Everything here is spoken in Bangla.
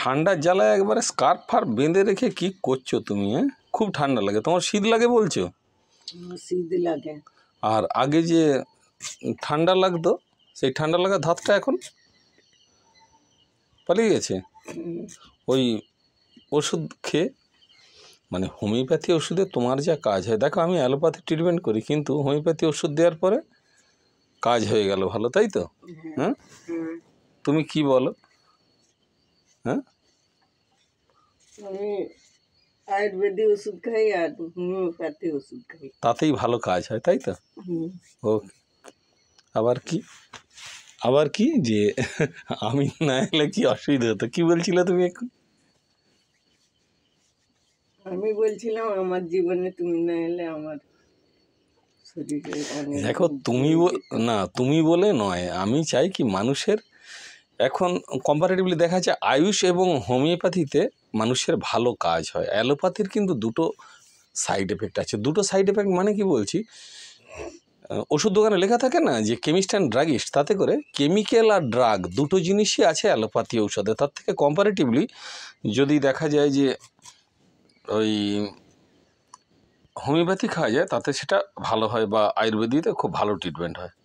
ঠান্ডার জ্বালায় একবারে স্কার্ফ ফার বেঁধে রেখে কি করছো তুমি হ্যাঁ খুব ঠান্ডা লাগে তোমার শীত লাগে বলছো শীত লাগে আর আগে যে ঠান্ডা লাগতো সেই ঠান্ডা লাগা ধাতটা এখন পালিয়ে গেছে ওই ওষুধ খেয়ে মানে হোমিওপ্যাথি ওষুধে তোমার যা কাজ হয় দেখো আমি অ্যালোপ্যাথি ট্রিটমেন্ট করি কিন্তু হোমিওপ্যাথি ওষুধ দেওয়ার পরে কাজ হয়ে গেল ভালো তাই তো হ্যাঁ, হ্যাঁ? তুমি কি বলো হ্যাঁ আমি আয়ুর্বেদিক ওষুধ খাই আর ওষুধ খাই তাতেই ভালো কাজ হয় তাই তো ওকে আবার কি আবার কি যে আমি না এলে কি অসুবিধা হতো কি বলছিলে তুমি এখন আমি বলছিলাম আমার জীবনে তুমি না এলে আমার দেখো তুমি না তুমি বলে নয় আমি চাই কি মানুষের এখন কম্পারেটিভলি দেখা যায় আয়ুষ এবং হোমিওপ্যাথিতে মানুষের ভালো কাজ হয় অ্যালোপ্যাথির কিন্তু দুটো সাইড এফেক্ট আছে দুটো সাইড এফেক্ট মানে কি বলছি ওষুধ দোকানে লেখা থাকে না যে কেমিস্ট অ্যান্ড ড্রাগিস্ট তাতে করে কেমিক্যাল আর ড্রাগ দুটো জিনিসই আছে অ্যালোপ্যাথি ঔষধে তার থেকে কম্পারেটিভলি যদি দেখা যায় যে ওই হোমিওপ্যাথি খাওয়া যায় তাতে সেটা ভালো হয় বা আয়ুর্বেদিতে খুব ভালো ট্রিটমেন্ট হয়